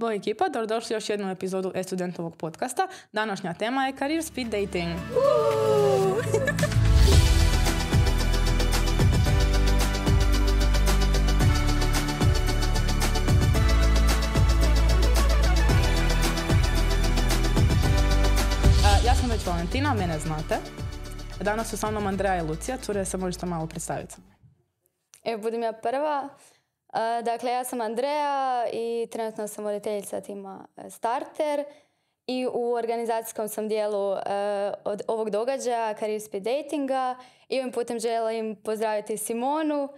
Boj ekipa, dobrodošli još jednu epizodu e-studentovog podcasta. Današnja tema je Career Speed Dating. Uh, ja sam već Valentina, mene znate. Danas su sa mnom Andreja i Lucija, cure se možete malo predstaviti. Evo, budem ja prva. Dakle, ja sam Andreja i trenutno sam voditeljica tima e, Starter i u organizacijskom sam dijelu e, od ovog događaja Speed datinga i ovim putem želim pozdraviti Simonu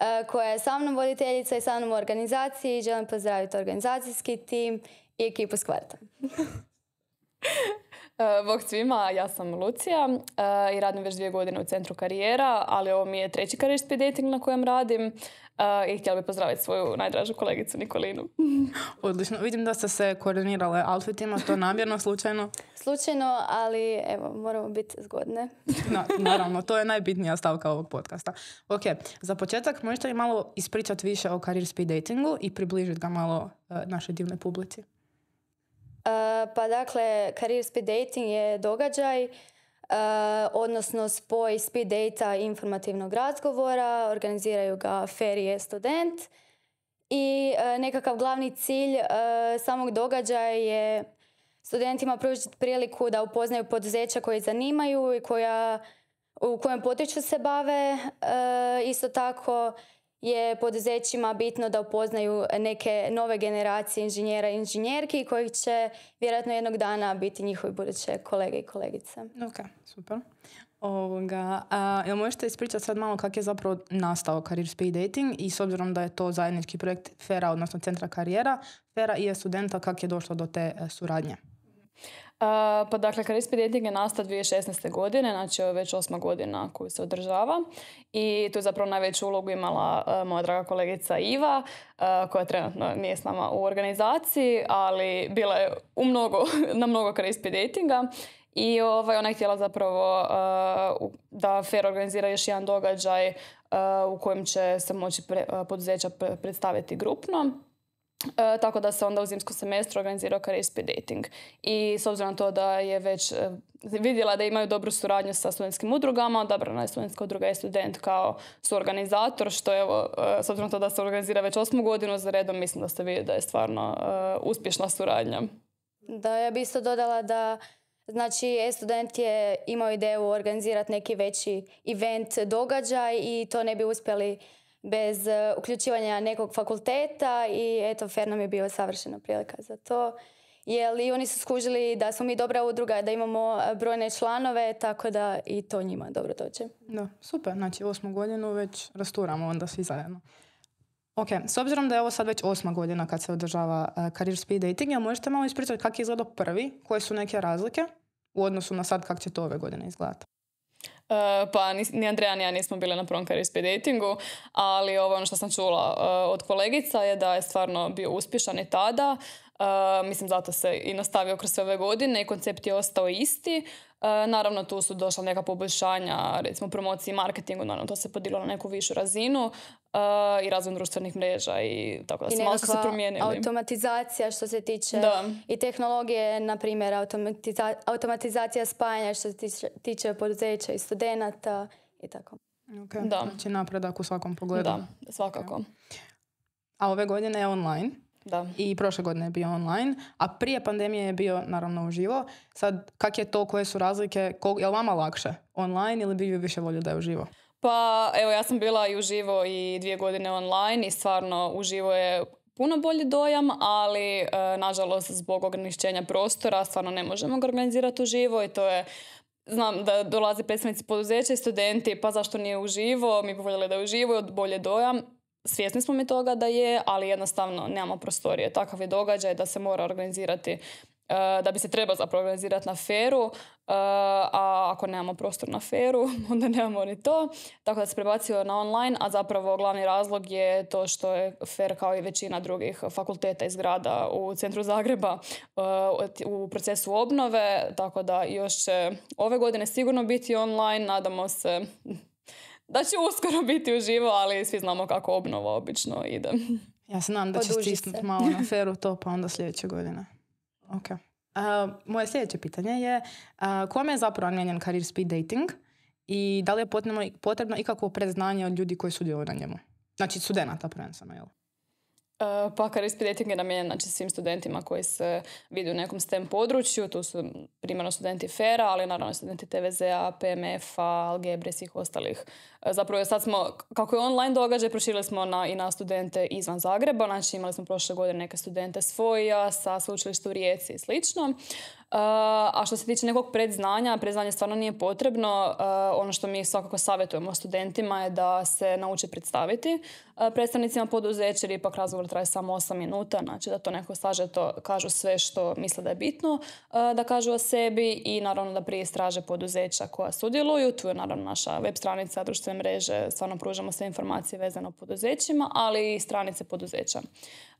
e, koja je sa mnom voditeljica i sa mnom u organizaciji. Želim pozdraviti organizacijski tim i ekipu s Bog svima, ja sam Lucija i radim već dvije godine u Centru karijera, ali ovo mi je treći Speed dating na kojem radim. I htjela bi pozdraviti svoju najdražu kolegicu Nikolinu. Odlično. Vidim da ste se koordinirale outfitima, to namjerno, slučajno? Slučajno, ali evo, moramo biti zgodne. naravno, to je najbitnija stavka ovog podcasta. Ok, za početak možete li malo ispričati više o Career Speed Datingu i približiti ga malo e, našoj divnoj publici? E, pa dakle, Career Speed Dating je događaj Eh, odnosno spoj speed data informativnog razgovora, organiziraju ga ferije student i eh, nekakav glavni cilj eh, samog događaja je studentima pružiti priliku da upoznaju poduzeća koje zanimaju i koja u kojem potiču se bave. isto tako je poduzećima bitno da upoznaju neke nove generacije inženjera i inženjerki koji će vjerojatno jednog dana biti njihovi buduće kolege i kolegice. Ok, super. Ovoga, a, možete ispričati sad malo kako je zapravo nastao Career Speed Dating i s obzirom da je to zajednički projekt FERA, odnosno Centra karijera, FERA i je studenta kak je došlo do te e, suradnje? pa dakle, Crispy Dating je nastao 2016. godine, znači je već osma godina koju se održava i tu je zapravo najveću ulogu imala e, moja draga kolegica Iva e, koja trenutno nije s nama u organizaciji, ali bila je u mnogo, na mnogo Karispi Datinga i ovaj, ona je htjela zapravo e, da FER organizira još jedan događaj u kojem će se moći poduzeća predstaviti grupno. E, tako da se onda u zimskom semestru organizirao speed Dating. I s obzirom na to da je već e, vidjela da imaju dobru suradnju sa studentskim udrugama, odabrana je studentska udruga i student kao suorganizator, što je, e, s obzirom na to da se organizira već osmu godinu za redom, mislim da ste vidjeli da je stvarno e, uspješna suradnja. Da, ja bi isto dodala da Znači, e-student je imao ideju organizirati neki veći event, događaj i to ne bi uspjeli bez e, uključivanja nekog fakulteta i eto Fer nam je bio savršena prilika za to. Jer i oni su skužili da smo mi dobra udruga, da imamo e, brojne članove, tako da i to njima dobro dođe. Da, super. Znači osmu godinu već rasturamo onda svi zajedno. Ok, s obzirom da je ovo sad već osma godina kad se održava e, Career Speed Dating, ja možete malo ispričati kako je izgledao prvi, koje su neke razlike u odnosu na sad kako će to ove godine izgledati? Eh, pa ni, ni Andreja ni ja nismo bile na prvom speed datingu, ali ovo ono što sam čula eh, od kolegica je da je stvarno bio uspješan i tada mislim, zato se i nastavio kroz sve ove godine i koncept je ostao isti. naravno, tu su došla neka poboljšanja, recimo promociji i marketingu, naravno to se podiglo na neku višu razinu i razvoj društvenih mreža i tako da se malo se automatizacija što se tiče i tehnologije, na primjer, automatizacija spajanja što se tiče, poduzeća i studenta i tako. Da. Znači napredak u svakom pogledu. svakako. A ove godine je online? Da. I prošle godine je bio online, a prije pandemije je bio naravno uživo. Sad, kak je to, koje su razlike, kol, je li vama lakše online ili bi više volio da je uživo? Pa evo ja sam bila i uživo i dvije godine online i stvarno uživo je puno bolji dojam, ali e, nažalost zbog ograničenja prostora stvarno ne možemo ga organizirati uživo i to je znam da dolaze predstavnici poduzeća i studenti, pa zašto nije uživo, mi bi voljeli da je uživo, bolje dojam svjesni smo mi toga da je, ali jednostavno nemamo prostorije. Takav je događaj da se mora organizirati e, da bi se treba zapravo organizirati na feru, e, a ako nemamo prostor na feru, onda nemamo ni to. Tako da se prebacio na online, a zapravo glavni razlog je to što je fer kao i većina drugih fakulteta iz grada u centru Zagreba e, u procesu obnove, tako da još će ove godine sigurno biti online, nadamo se da će uskoro biti uživo, ali svi znamo kako obnova obično ide. Ja se nadam da će stisnuti malo na feru to, pa onda sljedeće godine. Ok. moje sljedeće pitanje je uh, kome je zapravo namijenjen karir speed dating i da li je potrebno, potrebno ikakvo predznanje od ljudi koji sudjeluju na njemu? Znači, studenata prvenstveno, jel? Eh, pa Dating je namijenjen znači, svim studentima koji se vide u nekom STEM području. Tu su primarno studenti FERA, ali naravno studenti TVZ-a, PMF-a, algebre, svih ostalih. Eh, zapravo sad smo, kako je online događaj, proširili smo na, i na studente izvan Zagreba. Znači imali smo prošle godine neke studente svoja, sa sveučilišta u Rijeci i slično a što se tiče nekog predznanja, predznanje stvarno nije potrebno. E, ono što mi svakako savjetujemo studentima je da se nauče predstaviti. E, predstavnicima poduzeća jer ipak razgovor traje samo 8 minuta, znači da to neko slaže, to kažu sve što misle da je bitno, e, da kažu o sebi i naravno da prije istraže poduzeća koja sudjeluju. Tu je naravno naša web stranica, društvene mreže, stvarno pružamo sve informacije vezano o poduzećima, ali i stranice poduzeća.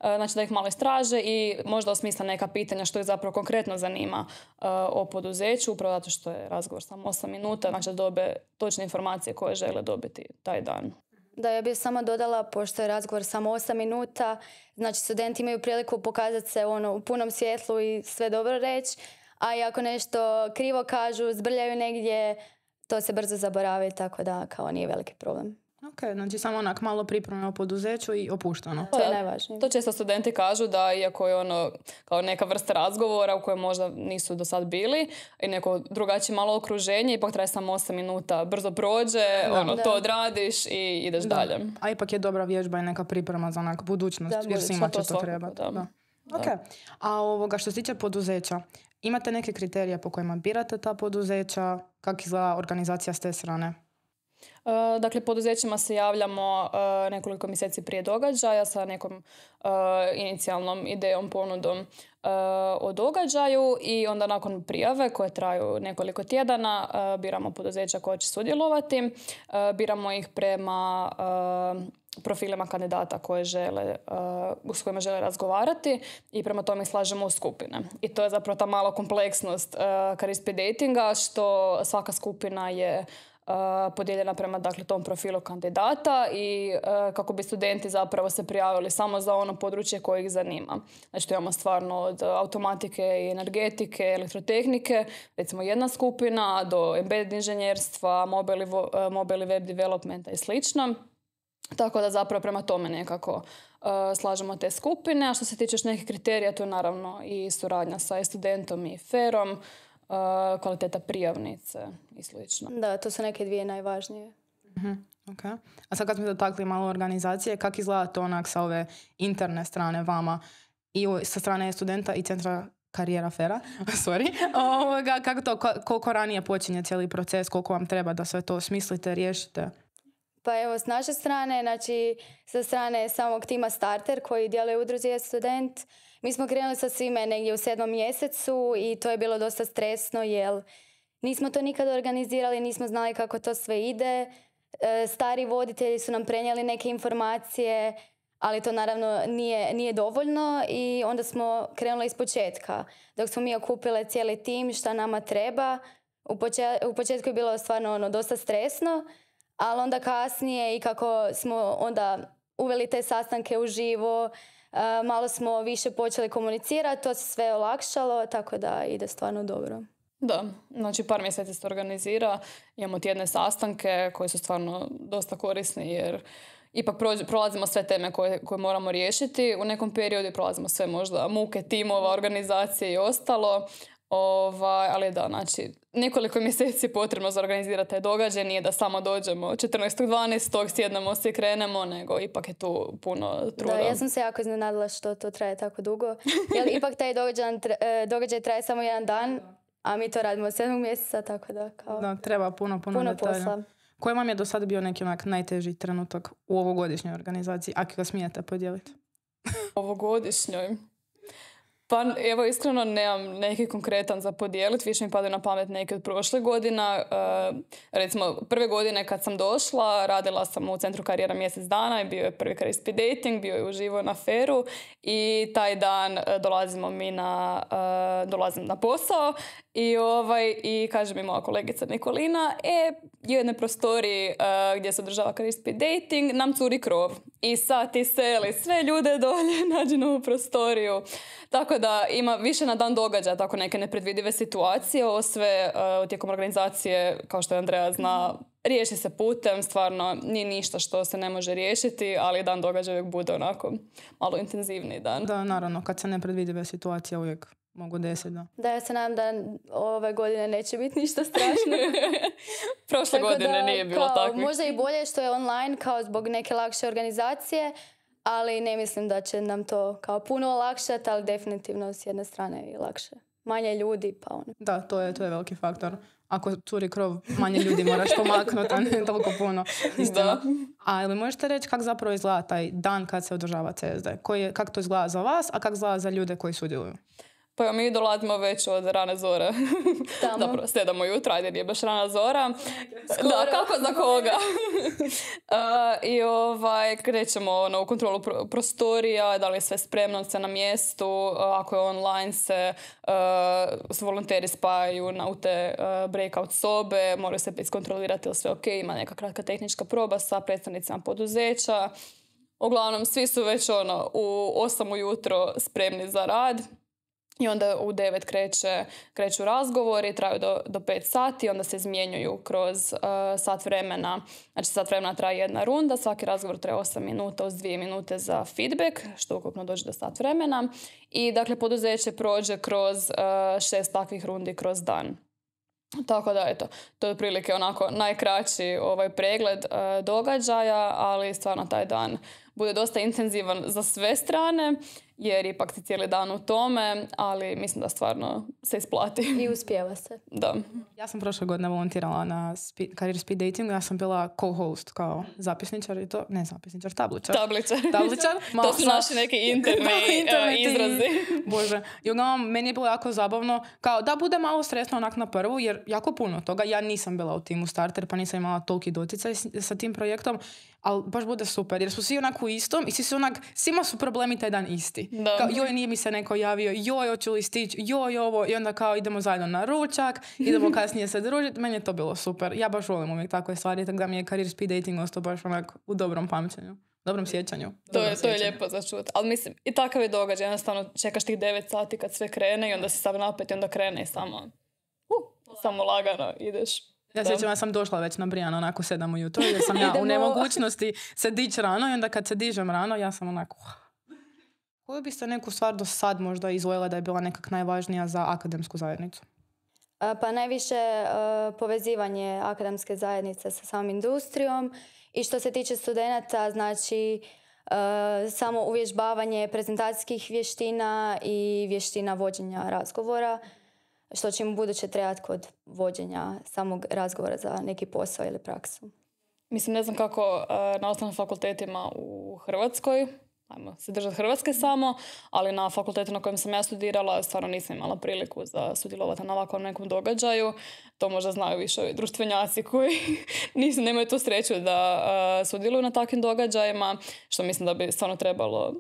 Znači da ih malo istraže i možda osmisla neka pitanja što ih zapravo konkretno zanima E, o poduzeću, upravo zato što je razgovor samo 8 minuta, znači da dobe točne informacije koje žele dobiti taj dan. Da, ja bih samo dodala, pošto je razgovor samo 8 minuta, znači studenti imaju priliku pokazati se ono, u punom svjetlu i sve dobro reći, a i ako nešto krivo kažu, zbrljaju negdje, to se brzo zaboravi, tako da kao nije veliki problem. Ok, znači samo onak malo o poduzeću i opušteno. To je najvažnije. To često studenti kažu da iako je ono kao neka vrsta razgovora u kojoj možda nisu do sad bili i neko drugačije malo okruženje, ipak traje samo 8 minuta, brzo prođe, ono, to odradiš i ideš dalje. A ipak je dobra vježba i neka priprema za onak budućnost, jer svima će to trebati. Ok, a ovoga što se tiče poduzeća, imate neke kriterije po kojima birate ta poduzeća, kak izgleda organizacija s te strane? E, dakle, poduzećima se javljamo e, nekoliko mjeseci prije događaja sa nekom e, inicijalnom idejom, ponudom o događaju i onda nakon prijave koje traju nekoliko tjedana biramo poduzeća koja će sudjelovati. Biramo ih prema profilima kandidata koje žele, s kojima žele razgovarati i prema tome slažemo u skupine. I to je zapravo ta mala kompleksnost uh, datinga što svaka skupina je Eh, podijeljena prema dakle, tom profilu kandidata i eh, kako bi studenti zapravo se prijavili samo za ono područje koje ih zanima. Znači to imamo stvarno od automatike i energetike, elektrotehnike, recimo jedna skupina, do embedded inženjerstva, mobili eh, web developmenta i slično. Tako da zapravo prema tome nekako slažemo te skupine. A što se tiče nekih kriterija, to je naravno i suradnja sa studentom i ferom, Eh, kvaliteta prijavnice i slično. Da, to su neke dvije najvažnije. Mhm, A sad kad smo dotakli malo organizacije, kak izgleda to onak sa ove interne strane vama i sa strane studenta i centra karijera fera, sorry, ovoga, kako to, koliko ranije počinje cijeli proces, koliko vam treba da sve to smislite, riješite? Pa evo, s naše strane, znači sa strane samog tima Starter koji djeluje udruzi student, mi smo krenuli sa svime negdje u sedmom mjesecu i to je bilo dosta stresno jer nismo to nikada organizirali, nismo znali kako to sve ide. E, stari voditelji su nam prenijeli neke informacije, ali to naravno nije, nije dovoljno i onda smo krenuli iz početka. Dok smo mi okupile cijeli tim šta nama treba, u, početku je bilo stvarno ono, dosta stresno, ali onda kasnije i kako smo onda uveli te sastanke uživo, E, malo smo više počeli komunicirati, to se sve olakšalo, tako da ide stvarno dobro. Da, znači par mjeseci se organizira, imamo tjedne sastanke koje su stvarno dosta korisni jer ipak prolazimo sve teme koje, koje moramo riješiti. U nekom periodu prolazimo sve možda muke, timova, organizacije i ostalo. ova ali da, znači nekoliko mjeseci potrebno za organizirati taj događaj, nije da samo dođemo 14.12. sjednemo se i krenemo, nego ipak je tu puno truda. Da, ja sam se jako iznenadila što to traje tako dugo, jer ipak taj e, događaj, traje samo jedan dan, a mi to radimo od sedmog mjeseca, tako da kao... Da, treba puno, puno, puno Posla. Koji vam je do sad bio neki onak najteži trenutak u ovogodišnjoj organizaciji, ako ga smijete podijeliti? ovogodišnjoj? Pa evo iskreno nemam neki konkretan za podijeliti, više mi padaju na pamet neke od prošle godina. E, recimo prve godine kad sam došla, radila sam u centru karijera mjesec dana i bio je prvi crispy dating, bio je uživo na feru i taj dan e, dolazimo mi na, e, dolazim na posao i, ovaj, I kaže mi moja kolegica Nikolina, e, u jednoj prostoriji e, gdje se održava crispy dating, nam curi krov. I sad ti seli sve ljude dolje, nađi novu prostoriju. Tako da ima više na dan događa, tako neke nepredvidive situacije. Ovo sve uh, tijekom organizacije, kao što je Andreja zna, riješi se putem. Stvarno nije ništa što se ne može riješiti, ali dan događaja uvijek bude onako malo intenzivniji dan. Da, naravno, kad se nepredvidive situacije uvijek mogu desiti, da. Da, ja se nadam da ove godine neće biti ništa strašno. Prošle godine nije bilo tako. Možda i bolje što je online kao zbog neke lakše organizacije, ali ne mislim da će nam to kao puno olakšati, ali definitivno s jedne strane i lakše. Manje ljudi, pa ono. Da, to je, to je veliki faktor. Ako curi krov, manje ljudi moraš pomaknuti, a ne toliko puno. A Ali možete reći kako zapravo izgleda taj dan kad se održava CSD? Koji je, kako to izgleda za vas, a kako izgleda za ljude koji sudjeluju? Pa mi dolazimo već od rane zore Tamo. Dobro, sedamo jutra, ajde, nije baš rana zora. Da, kako za koga. I ovaj, krećemo ono, u kontrolu prostorija, da li je sve spremno se na mjestu, ako je online se uh, volonteri spajaju na, u te breakout sobe, moraju se iskontrolirati ili sve ok, ima neka kratka tehnička proba sa predstavnicima poduzeća. Uglavnom, svi su već ono, u 8 ujutro spremni za rad i onda u devet kreće, kreću razgovori, traju do, do 5 sati, onda se izmjenjuju kroz uh, sat vremena. Znači sat vremena traje jedna runda, svaki razgovor traje 8 minuta uz dvije minute za feedback, što ukupno dođe do sat vremena. I dakle poduzeće prođe kroz uh, šest takvih rundi kroz dan. Tako da, eto, to je otprilike onako najkraći ovaj pregled uh, događaja, ali stvarno taj dan bude dosta intenzivan za sve strane jer ipak si cijeli dan u tome, ali mislim da stvarno se isplati. I uspjeva se. Da. Ja sam prošle godine volontirala na speed, Career Speed Dating, ja sam bila co-host kao zapisničar i to, ne zapisničar, tabličar. Tabličar. tabličar. to su naši neki interni, e, izrazi. Bože. I meni je bilo jako zabavno, kao da bude malo stresno onak na prvu, jer jako puno toga, ja nisam bila u timu starter, pa nisam imala toliki doticaj sa tim projektom, ali baš bude super, jer su svi onako u istom i svi su onak, svima su problemi taj dan isti joj, nije mi se neko javio, joj, hoću li stići, joj, ovo. I onda kao idemo zajedno na ručak, idemo kasnije se družiti. Meni je to bilo super. Ja baš volim uvijek takve stvari, tako da mi je karir speed dating ostao baš onako u dobrom pamćenju. Dobrom sjećanju. To je, to je lijepo za čut. Ali mislim, i takav je događaj. Jednostavno čekaš tih 9 sati kad sve krene i onda se sam napet i onda krene i samo... Uh, samo lagano ideš. Ja sjećam, ja sam došla već na Brijan onako sedam ujutro jer sam ja u nemogućnosti se dići rano i onda kad se dižem rano ja sam onako koju biste neku stvar do sad možda izvojila da je bila nekak najvažnija za akademsku zajednicu? E, pa najviše e, povezivanje akademske zajednice sa samom industrijom i što se tiče studenta, znači e, samo uvježbavanje prezentacijskih vještina i vještina vođenja razgovora, što će im buduće trebati kod vođenja samog razgovora za neki posao ili praksu. Mislim, ne znam kako na osnovnim fakultetima u Hrvatskoj, ajmo se držati Hrvatske samo, ali na fakultetu na kojem sam ja studirala stvarno nisam imala priliku za sudjelovati na ovakvom nekom događaju. To možda znaju više ovi društvenjaci koji nisu, nemaju tu sreću da uh, sudjeluju na takvim događajima, što mislim da bi stvarno trebalo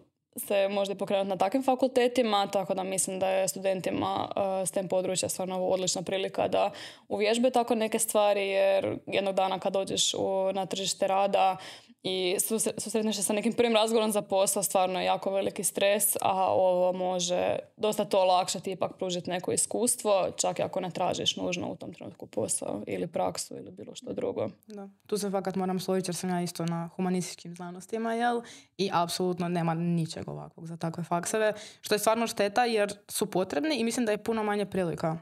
se možda pokrenuti na takvim fakultetima, tako da mislim da je studentima eh, s tem područja stvarno odlična prilika da uvježbe tako neke stvari, jer jednog dana kad dođeš u, na tržište rada, i susretneš se sa nekim prvim razgovorom za posao, stvarno je jako veliki stres, a ovo može dosta to olakšati ipak pružiti neko iskustvo, čak i ako ne tražiš nužno u tom trenutku posao ili praksu ili bilo što drugo. Da. Tu se fakat moram složiti jer sam ja isto na humanističkim znanostima, jel? I apsolutno nema ničeg ovakvog za takve fakseve, što je stvarno šteta jer su potrebni i mislim da je puno manje prilika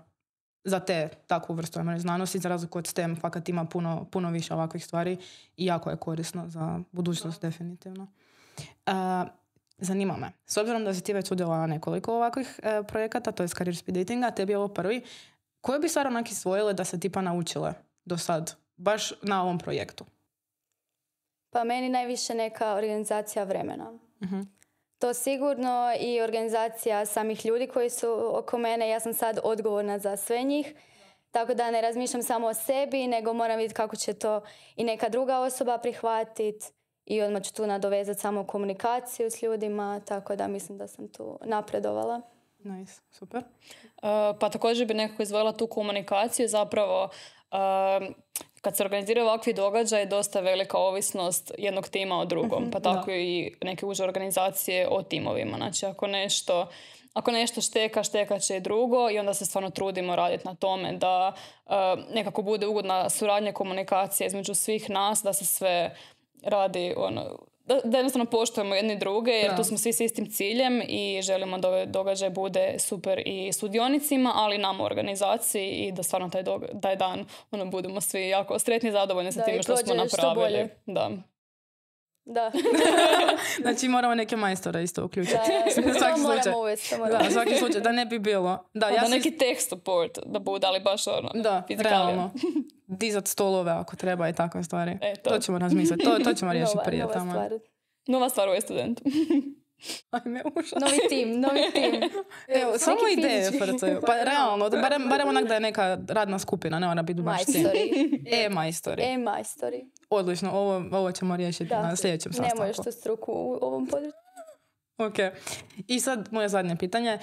za te takvu vrstu znanosti, za razliku od STEM, fakat ima puno, puno više ovakvih stvari i jako je korisno za budućnost definitivno. Uh, zanima me, s obzirom da si ti već udjela nekoliko ovakvih e, projekata, to je Career Speed Datinga, tebi je ovo prvi, koje bi stvar onak isvojile da se tipa naučile do sad, baš na ovom projektu? Pa meni najviše neka organizacija vremena. uh to sigurno i organizacija samih ljudi koji su oko mene. Ja sam sad odgovorna za sve njih. Tako da ne razmišljam samo o sebi, nego moram vidjeti kako će to i neka druga osoba prihvatiti. I odmah ću tu nadovezati samo komunikaciju s ljudima, tako da mislim da sam tu napredovala. Nice, super. Uh, pa također bi nekako izvojila tu komunikaciju zapravo uh, kad se organiziraju ovakvi događaj je dosta velika ovisnost jednog tima o drugom, mhm, pa tako i neke uže organizacije o timovima. Znači ako nešto ako nešto šteka, šteka će drugo i onda se stvarno trudimo raditi na tome da eh, nekako bude ugodna suradnja komunikacija između svih nas, da se sve radi ono, da, da jednostavno poštujemo jedni druge jer tu smo svi s istim ciljem i želimo da ovaj događaj bude super i sudionicima, ali i nama u organizaciji i da stvarno taj, dan ono, budemo svi jako sretni i zadovoljni sa time što smo napravili. Da. Da. znači moramo neke majstore isto uključiti. Da, da, svaki slučaj. da, svaki slučaj, da ne bi bilo. Da, pa ja neki iz... tech support, da bude dali baš ono, Da, realno. Dizat stolove ako treba i takve stvari. E, to. ćemo razmisliti, to, to ćemo riješiti prije. Nova, stvar. Nova stvar u studentu. Ajme, Novi tim, novi tim. Evo, samo ideje frcaju. Pa realno, barem, onak da je neka radna skupina, ne ona biti baš Majstori. E-majstori. E, E-majstori. Odlično, ovo, ovo ćemo riješiti da, na sljedećem sastanku. Nemoj što struku u ovom području. Ok. I sad moje zadnje pitanje.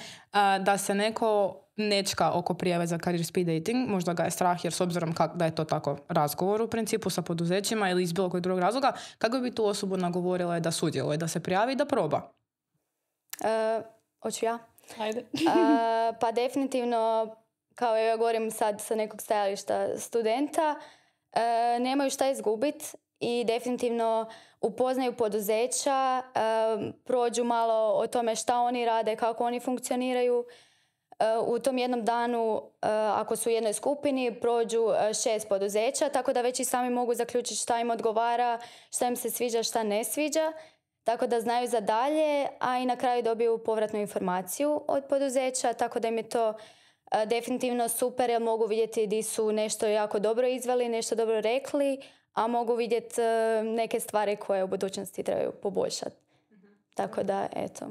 da se neko nečka oko prijave za career speed dating, možda ga je strah jer s obzirom da je to tako razgovor u principu sa poduzećima ili iz bilo kojeg drugog razloga, kako bi tu osobu nagovorila da sudjeluje, da se prijavi i da proba? E, hoću ja? E, pa definitivno, kao ja govorim sad sa nekog stajališta studenta, e, nemaju šta izgubiti i definitivno upoznaju poduzeća, prođu malo o tome šta oni rade, kako oni funkcioniraju. U tom jednom danu, ako su u jednoj skupini, prođu šest poduzeća, tako da već i sami mogu zaključiti šta im odgovara, šta im se sviđa, šta ne sviđa tako da znaju za dalje, a i na kraju dobiju povratnu informaciju od poduzeća, tako da im je to e, definitivno super jer mogu vidjeti di su nešto jako dobro izveli, nešto dobro rekli, a mogu vidjeti e, neke stvari koje u budućnosti trebaju poboljšati. Mhm. Tako da, eto.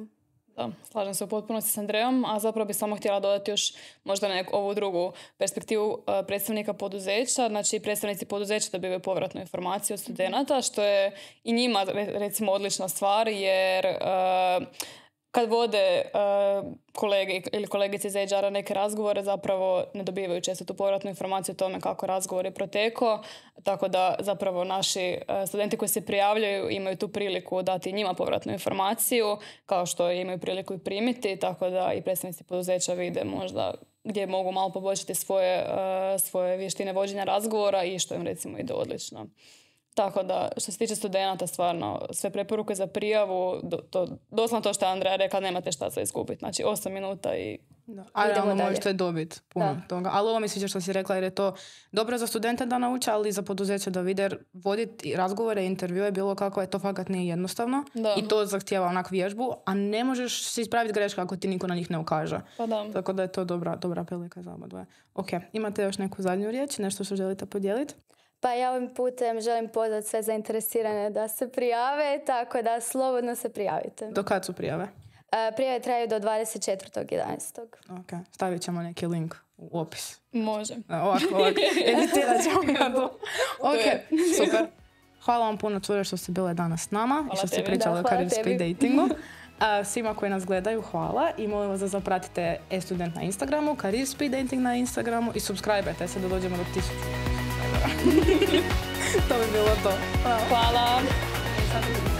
Da, slažem se u potpunosti s Andrejom, a zapravo bih samo htjela dodati još možda na ovu drugu perspektivu e, predstavnika poduzeća, znači predstavnici poduzeća dobivaju povratnu informaciju od studenata, što je i njima recimo odlična stvar jer e, kad vode e, kolege ili kolegice iz HR-a neke razgovore zapravo ne dobivaju često tu povratnu informaciju o tome kako razgovor je proteko, tako da zapravo naši e, studenti koji se prijavljaju imaju tu priliku dati njima povratnu informaciju, kao što imaju priliku i primiti, tako da i predstavnici poduzeća vide možda gdje mogu malo poboljšati svoje, e, svoje vještine vođenja razgovora i što im recimo ide odlično. Tako da, što se tiče studenta, stvarno, sve preporuke za prijavu, do, to, doslovno to što je Andreja rekla, nemate šta sve izgubiti. Znači, 8 minuta i da. A realno možete dobiti puno toga. Ali ovo mi sviđa što si rekla jer je to dobro za studenta da nauče, ali i za poduzeće da vide voditi razgovore, intervjue, bilo kako je to fakat nije jednostavno. I to zahtjeva onak vježbu, a ne možeš se ispraviti greška ako ti niko na njih ne ukaže. Pa da. Tako da je to dobra, dobra prilika za oba dvoje. Ok, imate još neku zadnju riječ, nešto što želite podijeliti? Pa ja ovim putem želim pozvati sve zainteresirane da se prijave, tako da slobodno se prijavite. Do kad su prijave? E, prijave traju do 24.11. Ok, stavit ćemo neki link u opis. Može. E, ovako, ovako. Editirat ćemo super. Hvala vam puno cure što ste bile danas s nama i što ste pričali o Speed datingu. E, svima koji nas gledaju hvala i molim vas da zapratite e-student na Instagramu, Career Speed Dating na Instagramu i subscribe se da dođemo do tisuća. to bi bilo to. Hvala. Hvala. E,